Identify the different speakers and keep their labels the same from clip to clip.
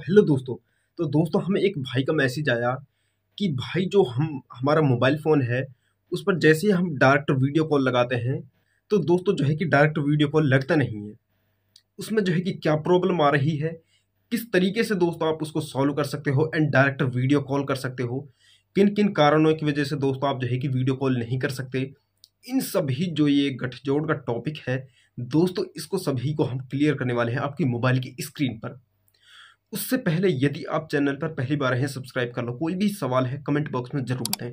Speaker 1: hello दोस्तों तो दोस्तों हमें एक भाई का मैसेज आया कि भाई जो हम हमारा मोबाइल फ़ोन है उस पर जैसे ही हम डायरेक्ट वीडियो कॉल लगाते हैं तो दोस्तों जो है कि डायरेक्ट वीडियो कॉल लगता नहीं है उसमें जो है कि क्या प्रॉब्लम आ रही है किस तरीके से दोस्तों आप उसको सॉल्व कर सकते हो एंड डायरेक्ट वीडियो कॉल कर सकते हो किन किन कारणों की वजह से दोस्तों आप जो है कि वीडियो कॉल नहीं कर सकते इन सभी जो ये गठजोड़ का टॉपिक है दोस्तों इसको सभी को हम क्लियर करने वाले हैं आपकी मोबाइल की स्क्रीन पर उससे पहले यदि आप चैनल पर पहली बार हैं सब्सक्राइब कर लो कोई भी सवाल है कमेंट बॉक्स में जरूर बताएं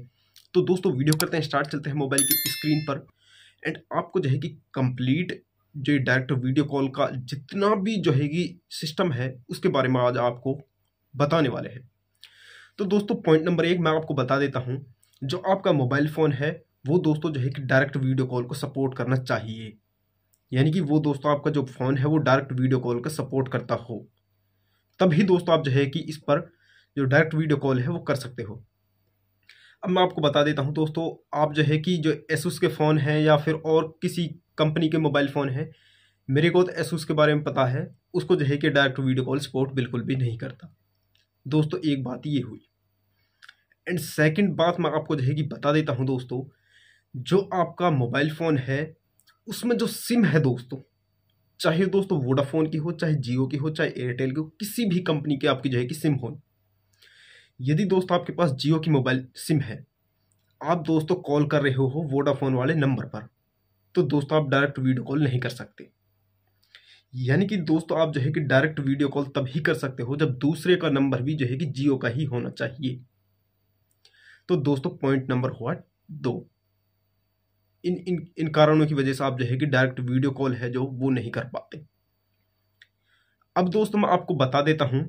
Speaker 1: तो दोस्तों वीडियो करते हैं स्टार्ट चलते हैं मोबाइल की स्क्रीन पर एंड आपको जो है कि कंप्लीट जो डायरेक्ट वीडियो कॉल का जितना भी जो है कि सिस्टम है उसके बारे में आज आपको बताने वाले हैं तो दोस्तों पॉइंट नंबर एक मैं आपको बता देता हूँ जो आपका मोबाइल फ़ोन है वो दोस्तों जो है कि डायरेक्ट वीडियो कॉल को सपोर्ट करना चाहिए यानी कि वो दोस्तों आपका जो फ़ोन है वो डायरेक्ट वीडियो कॉल का सपोर्ट करता हो तभी दोस्तों आप जो है कि इस पर जो डायरेक्ट वीडियो कॉल है वो कर सकते हो अब मैं आपको बता देता हूँ दोस्तों आप जो है कि जो एसूस के फ़ोन हैं या फिर और किसी कंपनी के मोबाइल फ़ोन हैं मेरे को तो एसूस के बारे में पता है उसको जो है कि डायरेक्ट वीडियो कॉल सपोर्ट बिल्कुल भी नहीं करता दोस्तों एक बात ये हुई एंड सेकंड बात मैं आपको जो है कि बता देता हूँ दोस्तों जो आपका मोबाइल फ़ोन है उसमें जो सिम है दोस्तों चाहे दोस्तों वोडाफोन की हो चाहे जियो की हो चाहे एयरटेल की हो किसी भी कंपनी की आपकी जो है कि सिम हो यदि दोस्तों आपके पास जियो की मोबाइल सिम है आप दोस्तों कॉल कर रहे हो वोडाफोन वाले नंबर पर तो दोस्तों आप डायरेक्ट वीडियो कॉल नहीं कर सकते यानी कि दोस्तों आप जो है कि डायरेक्ट वीडियो कॉल तभी कर सकते हो जब दूसरे का नंबर भी जो है कि जियो का ही होना चाहिए तो दोस्तों पॉइंट नंबर हुआ दो इन इन इन कारणों की वजह से आप जो है कि डायरेक्ट वीडियो कॉल है जो वो नहीं कर पाते अब दोस्तों मैं आपको बता देता हूँ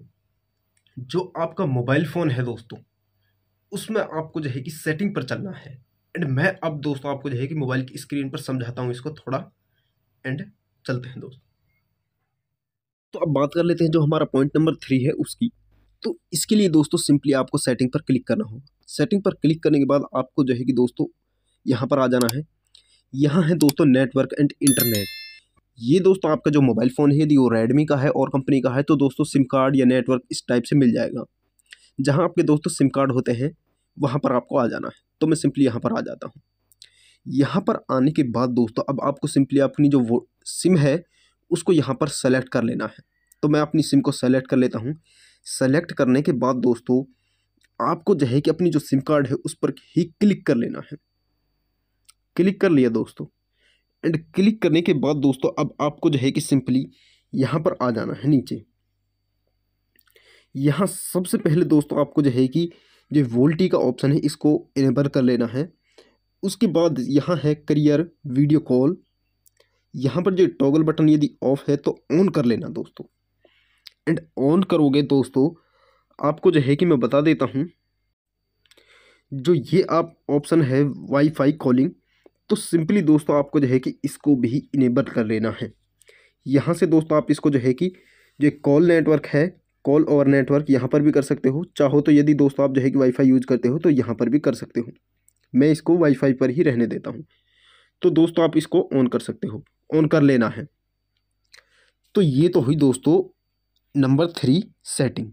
Speaker 1: जो आपका मोबाइल फ़ोन है दोस्तों उसमें आपको जो है कि सेटिंग पर चलना है एंड मैं अब दोस्तों आपको जो है कि मोबाइल की स्क्रीन पर समझाता हूँ इसको थोड़ा एंड चलते हैं दोस्तों तो अब बात कर लेते हैं जो हमारा पॉइंट नंबर थ्री है उसकी तो इसके लिए दोस्तों सिंपली आपको सेटिंग पर क्लिक करना होगा सेटिंग पर क्लिक करने के बाद आपको जो है कि दोस्तों यहाँ पर आ जाना है यहाँ है दोस्तों नेटवर्क एंड इंटरनेट ये दोस्तों आपका जो मोबाइल फ़ोन है यदि वो रेडमी का है और कंपनी का है तो दोस्तों सिम कार्ड या नेटवर्क इस टाइप से मिल जाएगा जहाँ आपके दोस्तों सिम कार्ड होते हैं वहाँ पर आपको आ जाना है तो मैं सिंपली यहाँ पर आ जाता हूँ यहाँ पर आने के बाद दोस्तों अब आपको सिंपली अपनी जो वो सिम है उसको यहाँ पर सेलेक्ट कर लेना है तो मैं अपनी सिम को सेलेक्ट कर लेता हूँ सेलेक्ट करने के बाद दोस्तों आपको जो है कि अपनी जो सिम कार्ड है उस पर ही क्लिक कर लेना है क्लिक कर लिया दोस्तों एंड क्लिक करने के बाद दोस्तों अब आपको जो है कि सिंपली यहाँ पर आ जाना है नीचे यहाँ सबसे पहले दोस्तों आपको जो है कि जो वोल्टी का ऑप्शन है इसको इनेबल कर लेना है उसके बाद यहाँ है करियर वीडियो कॉल यहाँ पर जो टॉगल बटन यदि ऑफ है तो ऑन कर लेना दोस्तों एंड ऑन करोगे दोस्तों आपको जो है कि मैं बता देता हूँ जो ये आप ऑप्शन है वाईफाई कॉलिंग तो सिंपली दोस्तों आपको जो है कि इसको भी इनेबल कर लेना है यहाँ से दोस्तों आप इसको जो है कि जो कॉल नेटवर्क है कॉल ओवर नेटवर्क यहाँ पर भी कर सकते हो चाहो तो यदि दोस्तों आप जो है कि वाईफाई यूज करते हो तो यहाँ पर भी कर सकते हो मैं इसको वाईफाई पर ही रहने देता हूँ तो दोस्तों आप इसको ऑन कर सकते हो ऑन कर लेना है तो ये तो हुई दोस्तों नंबर थ्री सेटिंग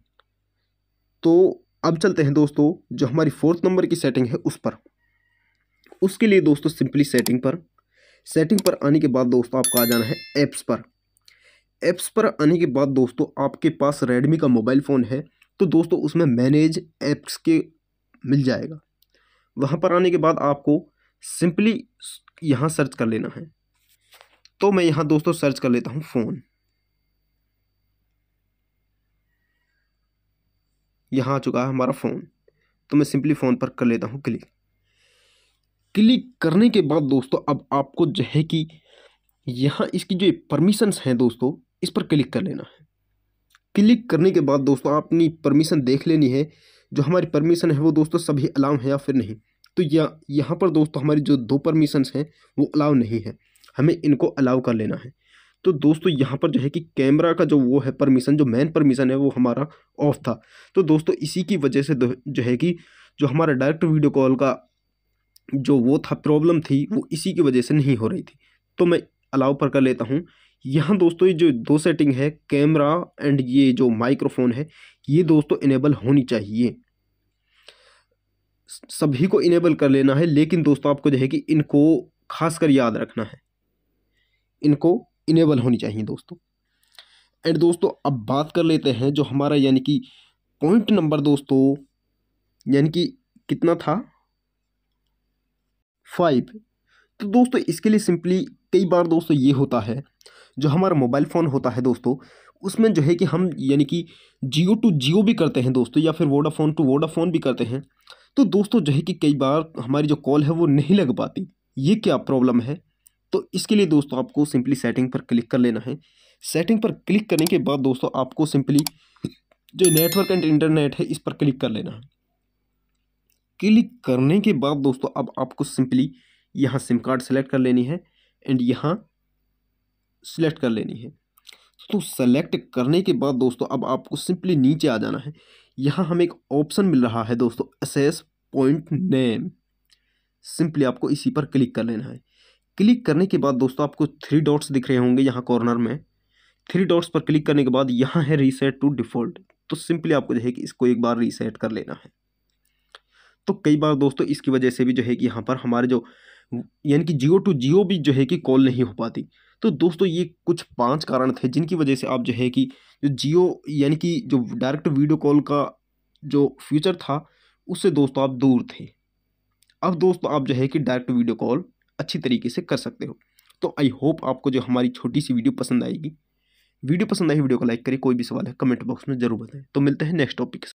Speaker 1: तो अब चलते हैं दोस्तों जो हमारी फोर्थ नंबर की सेटिंग है उस पर उसके लिए दोस्तों सिंपली सेटिंग पर सेटिंग पर आने के बाद दोस्तों आपका आ जाना है ऐप्स पर ऐप्स पर आने के बाद दोस्तों आपके पास रेडमी का मोबाइल फ़ोन है तो दोस्तों उसमें मैनेज ऐप्स के मिल जाएगा वहाँ पर आने के बाद आपको सिंपली यहाँ सर्च कर लेना है तो मैं यहाँ दोस्तों सर्च कर लेता हूँ फ़ोन यहाँ आ चुका है हमारा फ़ोन तो मैं सिंपली फ़ोन पर कर लेता हूँ क्लिक क्लिक करने के बाद दोस्तों अब आपको जो है कि यहाँ इसकी जो परमिशंस हैं दोस्तों इस पर क्लिक कर लेना है क्लिक करने के बाद दोस्तों अपनी परमिशन देख लेनी है जो हमारी परमिशन है वो दोस्तों सभी अलाउ हैं या फिर नहीं तो या यहाँ पर दोस्तों हमारी जो दो परमिशंस हैं वो अलाउ नहीं है हमें इनको अलाउ कर लेना है तो दोस्तों यहाँ पर जो है कि कैमरा का जो वो है परमिशन जो मेन परमिशन है वो हमारा ऑफ था तो दोस्तों इसी की वजह से जो है कि जो हमारा डायरेक्ट वीडियो कॉल का जो वो था प्रॉब्लम थी वो इसी की वजह से नहीं हो रही थी तो मैं अलाउ पर कर लेता हूँ यहाँ दोस्तों ये जो दो सेटिंग है कैमरा एंड ये जो माइक्रोफोन है ये दोस्तों इनेबल होनी चाहिए सभी को इनेबल कर लेना है लेकिन दोस्तों आपको जो है कि इनको खासकर याद रखना है इनको इनेबल होनी चाहिए दोस्तों एंड दोस्तों अब बात कर लेते हैं जो हमारा यानी कि पॉइंट नंबर दोस्तों यानी कि कितना था फाइव तो दोस्तों इसके लिए सिंपली कई बार दोस्तों ये होता है जो हमारा मोबाइल फ़ोन होता है दोस्तों उसमें जो है कि हम यानी कि जियो टू जियो भी करते हैं दोस्तों या फिर वोडाफोन टू वोडाफोन भी करते हैं तो दोस्तों जो है कि कई बार हमारी जो कॉल है वो नहीं लग पाती ये क्या प्रॉब्लम है तो इसके लिए दोस्तों आपको सिंपली सेटिंग पर क्लिक कर लेना है सेटिंग पर क्लिक करने के बाद दोस्तों आपको सिंपली जो नेटवर्क एंड इंटरनेट है इस पर क्लिक कर लेना है क्लिक करने के बाद दोस्तों अब आपको सिंपली यहाँ सिम कार्ड सेलेक्ट कर लेनी है एंड यहाँ सेलेक्ट कर लेनी है तो सेलेक्ट करने के बाद दोस्तों अब आपको सिंपली नीचे आ जाना है यहाँ हमें एक ऑप्शन मिल रहा है दोस्तों एसेस पॉइंट नेम सिंपली आपको इसी पर क्लिक कर लेना है क्लिक करने के बाद दोस्तों आपको थ्री डॉट्स दिख रहे होंगे यहाँ कॉर्नर में थ्री डॉट्स पर क्लिक करने के बाद यहाँ है रीसेट टू डिफ़ॉल्ट तो सिंपली आपको जो है कि इसको एक बार रीसेट कर लेना है तो कई बार दोस्तों इसकी वजह से भी जो है कि यहाँ पर हमारे जो यानी कि जियो टू जियो भी जो है कि कॉल नहीं हो पाती तो दोस्तों ये कुछ पांच कारण थे जिनकी वजह से आप जो है कि जो जियो यानी कि जो डायरेक्ट वीडियो कॉल का जो फ्यूचर था उससे दोस्तों आप दूर थे अब दोस्तों आप जो है कि डायरेक्ट वीडियो कॉल अच्छी तरीके से कर सकते हो तो आई होप आपको जो हमारी छोटी सी वीडियो पसंद आएगी वीडियो पसंद आई वीडियो को लाइक करें कोई भी सवाल है कमेंट बॉक्स में जरूर बताएं तो मिलते हैं नेक्स्ट टॉपिक